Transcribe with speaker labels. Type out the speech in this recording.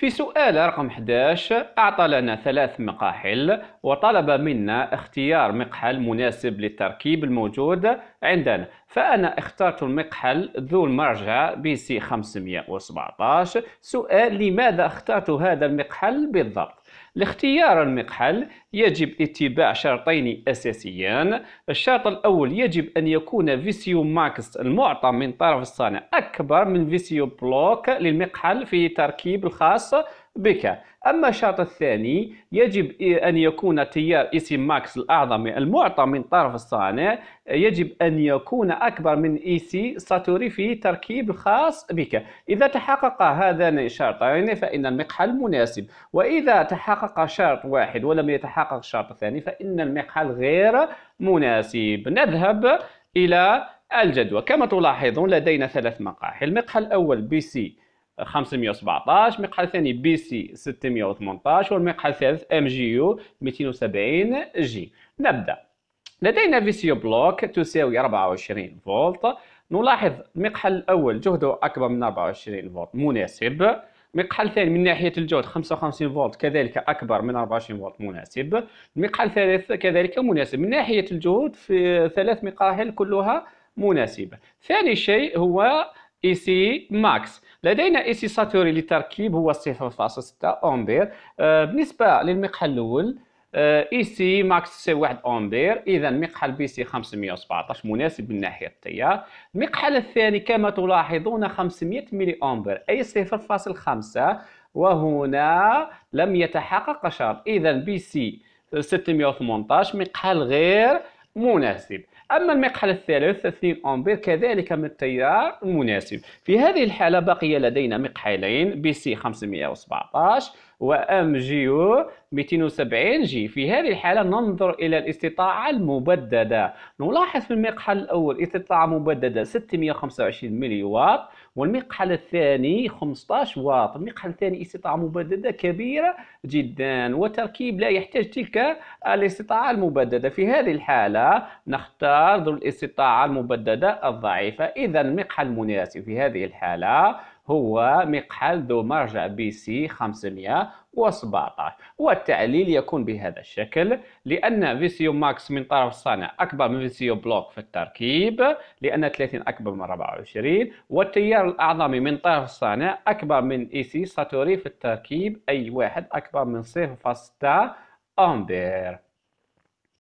Speaker 1: في سؤال رقم 11 أعطى لنا ثلاث مقاحل وطلب منا اختيار مقحل مناسب للتركيب الموجود عندنا فأنا اخترت المقحل ذو المرجع بي سي 517 سؤال لماذا اخترت هذا المقحل بالضبط لاختيار المقحل يجب اتباع شرطين أساسيان الشرط الأول يجب أن يكون فيسيو ماكس المعطى من طرف الصانع أكبر من فيسيو بلوك للمقحل في تركيب الخاص بك أما الشرط الثاني يجب أن يكون تيار اسم ماكس الأعظم المعطى من طرف الصانع يجب أن يكون أكبر من إيسي ساتوري في تركيب الخاص بك إذا تحقق هذان الشرطين فإن المقحل مناسب وإذا تحقق شرط واحد ولم يتحقق الشرط الثاني فإن المقحل غير مناسب نذهب إلى الجدوى كما تلاحظون لدينا ثلاث مقاحل المقحل الأول بي سي 517 المقحل الثاني بي سي 618 والمقحل الثالث ام جي يو 270 جي نبدا لدينا فيسيو بلوك تساوي 24 فولت نلاحظ المقحل الاول جهده اكبر من 24 فولت مناسب المقحل الثاني من ناحيه الجهد 55 فولت كذلك اكبر من 24 فولت مناسب المقحل الثالث كذلك مناسب من ناحيه الجهود في ثلاث مقاحل كلها مناسبه ثاني شيء هو اي سي ماكس لدينا ايسي ساتوري للتركيب هو 0.6 امبير آه، بالنسبه للمقحل الاول آه، اي سي ماكس سي 1 امبير اذا مقحل بي سي 517 مناسب من ناحيه التيار المقحل الثاني كما تلاحظون 500 ملي امبير اي 0.5 وهنا لم يتحقق شرط اذا بي سي 618 مقحل غير مناسب أما المقحل الثالث 2 أمبير كذلك من التيار مناسب في هذه الحالة بقي لدينا مقحلين بي سي 517 وام جي او 270 جي في هذه الحالة ننظر إلى الاستطاعة المبددة نلاحظ في المقحل الأول استطاعة مبددة 625 ملي واط والمقحل الثاني 15 واط المقحل الثاني استطاعة مبددة كبيرة جدا وتركيب لا يحتاج تلك الاستطاعة المبددة في هذه الحالة نختار ذو الاستطاعة المبددة الضعيفة إذا المقحل المناسب في هذه الحالة هو مقحل ذو مرجع بي سي 517 والتعليل يكون بهذا الشكل لأن فيسيو ماكس من طرف الصانع أكبر من فيسيو بلوك في التركيب لأن 30 أكبر من 24 والتيار الأعظمي من طرف الصانع أكبر من إي سي ساتوري في التركيب أي واحد أكبر من 0.6 أمبير